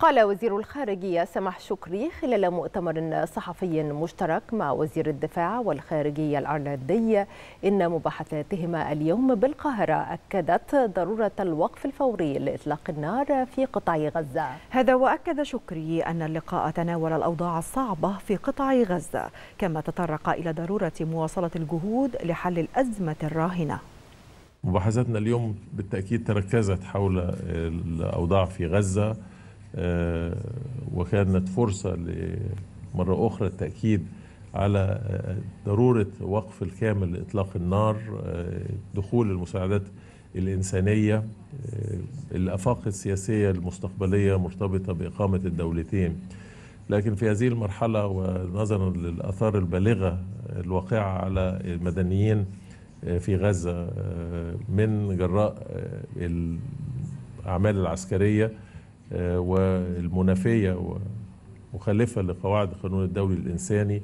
قال وزير الخارجية سمح شكري خلال مؤتمر صحفي مشترك مع وزير الدفاع والخارجية الأرلندية إن مباحثاتهما اليوم بالقاهرة أكدت ضرورة الوقف الفوري لإطلاق النار في قطاع غزة هذا وأكد شكري أن اللقاء تناول الأوضاع الصعبة في قطاع غزة كما تطرق إلى ضرورة مواصلة الجهود لحل الأزمة الراهنة مباحثاتنا اليوم بالتأكيد تركزت حول الأوضاع في غزة آه، وكانت فرصة مرة أخرى التأكيد على آه، ضرورة وقف الكامل لإطلاق النار آه، دخول المساعدات الإنسانية الآفاق السياسية المستقبلية مرتبطة بإقامة الدولتين لكن في هذه المرحلة ونظرا للأثار البالغة الواقعة على المدنيين في غزة من جراء الأعمال العسكرية آه، والمنافية ومخالفة لقواعد القانون الدولي الإنساني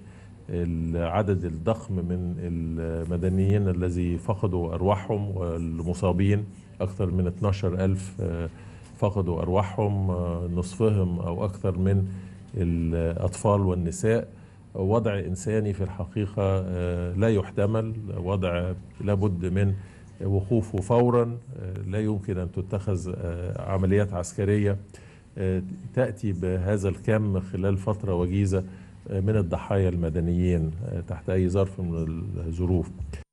العدد الضخم من المدنيين الذي فقدوا أرواحهم والمصابين أكثر من 12 ألف آه، فقدوا أرواحهم آه، نصفهم أو أكثر من الأطفال والنساء وضع إنساني في الحقيقة لا يحتمل وضع لابد من وقوفه فورا آه، لا يمكن أن تتخذ آه، عمليات عسكرية آه، تأتي بهذا الكم خلال فترة وجيزة من الضحايا المدنيين تحت أي ظرف من الظروف